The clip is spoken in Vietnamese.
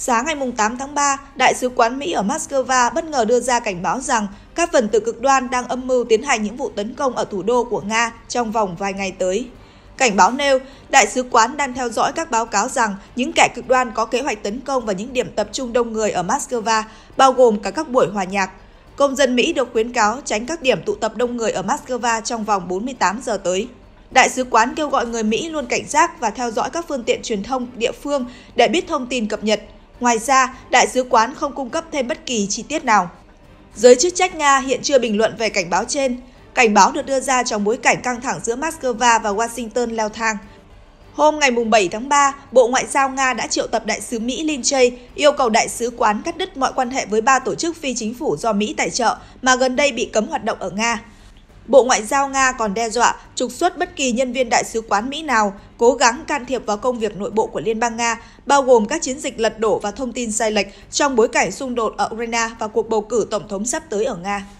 Sáng ngày 8 tháng 3, Đại sứ quán Mỹ ở Moscow bất ngờ đưa ra cảnh báo rằng các phần tử cực đoan đang âm mưu tiến hành những vụ tấn công ở thủ đô của Nga trong vòng vài ngày tới. Cảnh báo nêu, Đại sứ quán đang theo dõi các báo cáo rằng những kẻ cực đoan có kế hoạch tấn công vào những điểm tập trung đông người ở Moscow, bao gồm cả các buổi hòa nhạc. Công dân Mỹ được khuyến cáo tránh các điểm tụ tập đông người ở Moscow trong vòng 48 giờ tới. Đại sứ quán kêu gọi người Mỹ luôn cảnh giác và theo dõi các phương tiện truyền thông địa phương để biết thông tin cập nhật Ngoài ra, Đại sứ quán không cung cấp thêm bất kỳ chi tiết nào. Giới chức trách Nga hiện chưa bình luận về cảnh báo trên. Cảnh báo được đưa ra trong bối cảnh căng thẳng giữa Moscow và Washington leo thang. Hôm ngày 7 tháng 3, Bộ Ngoại giao Nga đã triệu tập đại sứ Mỹ Lin Chay yêu cầu đại sứ quán cắt đứt mọi quan hệ với ba tổ chức phi chính phủ do Mỹ tài trợ mà gần đây bị cấm hoạt động ở Nga. Bộ Ngoại giao Nga còn đe dọa trục xuất bất kỳ nhân viên đại sứ quán Mỹ nào cố gắng can thiệp vào công việc nội bộ của Liên bang Nga, bao gồm các chiến dịch lật đổ và thông tin sai lệch trong bối cảnh xung đột ở Ukraine và cuộc bầu cử tổng thống sắp tới ở Nga.